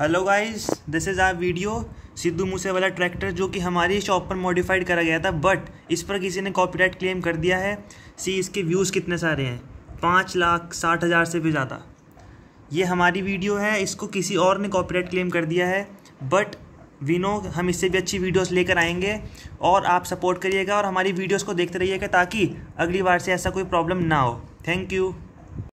hello guys this is our video Sidhu Moose Wala tractor जो कि हमारी शॉप पर मॉडिफाइड करा गया था बट इस पर किसी ने कॉपीराइट क्लेम कर दिया है सी इसके व्यूज़ कितने सारे हैं पाँच लाख साठ हज़ार से भी ज़्यादा ये हमारी वीडियो है इसको किसी और ने कॉपीराइट क्लेम कर दिया है बट विनो हम इससे भी अच्छी वीडियोज़ लेकर आएंगे और आप सपोर्ट करिएगा और हमारी वीडियोज़ को देखते रहिएगा ताकि अगली बार से ऐसा कोई प्रॉब्लम ना हो थैंक यू